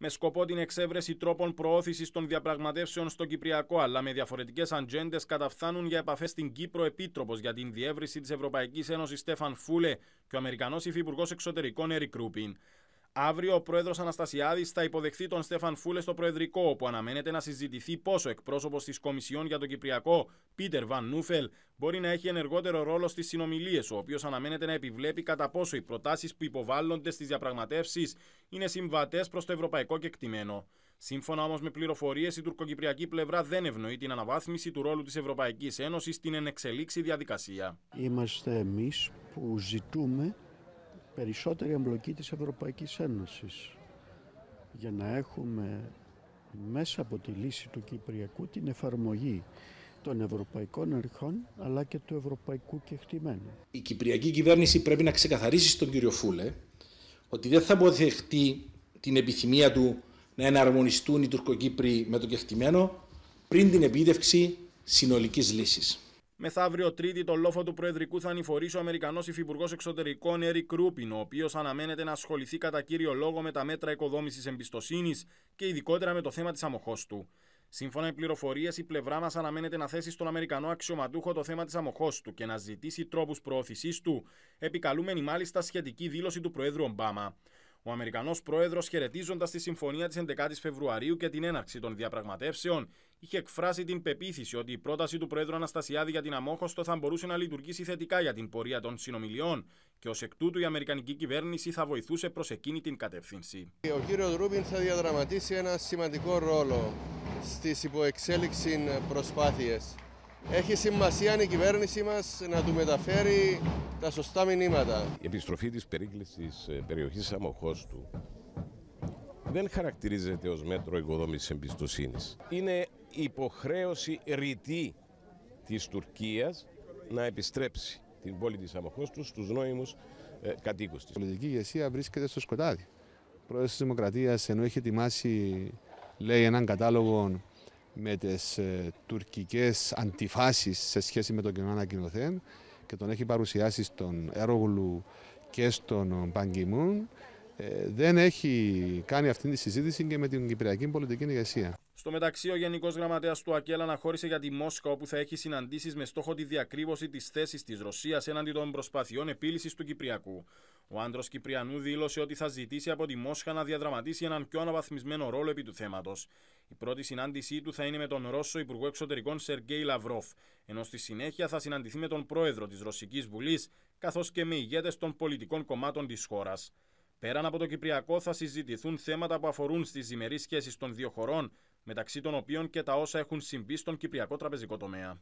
με σκοπό την εξέβρεση τρόπων προώθησης των διαπραγματεύσεων στο Κυπριακό, αλλά με διαφορετικές ατζέντες καταφθάνουν για επαφές στην Κύπρο Επίτροπος για την διεύρυνση της Ευρωπαϊκής Ένωσης Στέφαν Φούλε και ο Αμερικανός Υφυπουργός Εξωτερικών Ερικ Ρούπιν. Αύριο ο πρόεδρος Αναστασιάδης θα υποδεχθεί τον Στέφαν Φούλε στο Προεδρικό, όπου αναμένεται να συζητηθεί πόσο ο εκπρόσωπος της Κομισιόν για τον Κυπριακό, Πίτερ Βαν Νούφελ, μπορεί να έχει ενεργότερο ρόλο στις συνομιλίες, ο οποίος αναμένεται να επιβλέπει κατά πόσο οι προτάσεις που υποβάλλονται στις διαπραγματεύσεις είναι συμβατές προς το ευρωπαϊκό κεκτημένο. Σύμφωνα όμως με πληροφορίες, η τουρκοκυπριακή πλευρά δεν ευνοεί την αναβάθμιση του ρόλου της Ευρωπαϊκής Ένωσης στην ενεξελίξη διαδικασία. Είμαστε εμείς που ζητούμε περισσότερη εμπλοκή της Ευρωπαϊκής Ένωσης για να έχουμε μέσα από τη λύση του Κυπριακού την εφαρμογή των ευρωπαϊκών αρχών αλλά και του ευρωπαϊκού κεκτημένου. Η κυπριακή κυβέρνηση πρέπει να ξεκαθαρίσει στον κύριο Φούλε ότι δεν θα αποδεχτεί την επιθυμία του να εναρμονιστούν οι Τουρκοκύπροι με το κεκτημένο πριν την επίδευξη συνολικής λύσης. Μεθαύριο Τρίτη, το λόφο του Προεδρικού θα ανηφορήσει ο Αμερικανός Υφυπουργός Εξωτερικών Έρικ Ρούπιν, ο οποίος αναμένεται να ασχοληθεί κατά κύριο λόγο με τα μέτρα οικοδόμησης εμπιστοσύνης και ειδικότερα με το θέμα της αμοχώς του. Σύμφωνα με πληροφορίες, η πλευρά μας αναμένεται να θέσει στον Αμερικανό αξιωματούχο το θέμα της αμοχώς του και να ζητήσει τρόπους προώθησής του, επικαλούμενη μάλιστα σχετική δήλωση του Προέδρου Ομπάμα. Ο Αμερικανός πρόεδρος, χαιρετίζοντας τη συμφωνία της 11η Φεβρουαρίου και την έναρξη των διαπραγματεύσεων, είχε εκφράσει την πεποίθηση ότι η πρόταση του πρόεδρου Αναστασιάδη για την αμόχωστο θα μπορούσε να λειτουργήσει θετικά για την πορεία των συνομιλιών και ως εκ τούτου η Αμερικανική κυβέρνηση θα βοηθούσε προς εκείνη την κατεύθυνση. Ο κύριος Ρούμπιν θα διαδραματίσει ένα σημαντικό ρόλο στις υποεξέλιξη προσπάθειες έχει σημασία η κυβέρνησή μας να του μεταφέρει τα σωστά μηνύματα. Η επιστροφή της περίκλησης ε, περιοχής Σαμοχώστου δεν χαρακτηρίζεται ως μέτρο οικοδόμησης εμπιστοσύνης. Είναι υποχρέωση ρητή της Τουρκίας να επιστρέψει την πόλη της Αμοχώστου του στους νόημους ε, κατοίκους της. Η πολιτική ηγεσία βρίσκεται στο σκοτάδι. Ο πρόεδρος της Δημοκρατίας ενώ έχει ετοιμάσει λέει έναν κατάλογο με τις ε, τουρκικές αντιφάσεις σε σχέση με τον κοινό ανακοινωθέν και τον έχει παρουσιάσει στον Έρογλου και στον Παγκιμούν ε, δεν έχει κάνει αυτή τη συζήτηση και με την Κυπριακή πολιτική ηγεσία. Στο μεταξύ, ο Γενικός Γραμματέας του ΑΚΕΛ αναχώρησε για τη Μόσχα, όπου θα έχει συναντήσεις με στόχο τη διακρύβωση της θέσης της Ρωσίας έναντι των προσπαθειών επίλυσης του Κυπριακού. Ο άντρος Κυπριανού δήλωσε ότι θα ζητήσει από τη Μόσχα να διαδραματίσει έναν πιο αναβαθμισμένο ρόλο επί του θέματος. Η πρώτη συνάντησή του θα είναι με τον Ρώσο Υπουργό Εξωτερικών Σεργέη Λαυρόφ, ενώ στη συνέχεια θα συναντηθεί με τον πρόεδρο της Ρωσικής Βουλής, καθώς και με ηγέτες των πολιτικών κομμάτων της χώρας. Πέραν από το Κυπριακό, θα συζητηθούν θέματα που αφορούν στις διμερείς σχέσεις των δύο χωρών, μεταξύ των οποίων και τα όσα έχουν συμβεί στον Κυπριακό τραπεζικό τομέα.